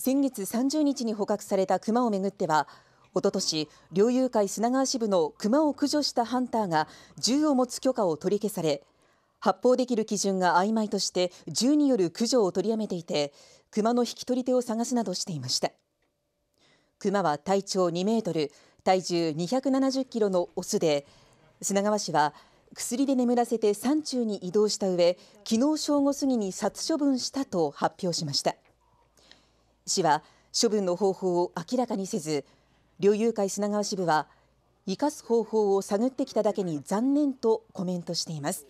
先月30日に捕獲されたクマをめぐってはおととし猟友会砂川支部のクマを駆除したハンターが銃を持つ許可を取り消され発砲できる基準が曖昧として銃による駆除を取りやめていてクマの引き取り手を探すなどしていましたクマは体長2メートル体重270キロのオスで砂川市は薬で眠らせて山中に移動した上昨日正午過ぎに殺処分したと発表しました。市は処分の方法を明らかにせず猟友会砂川支部は生かす方法を探ってきただけに残念とコメントしています。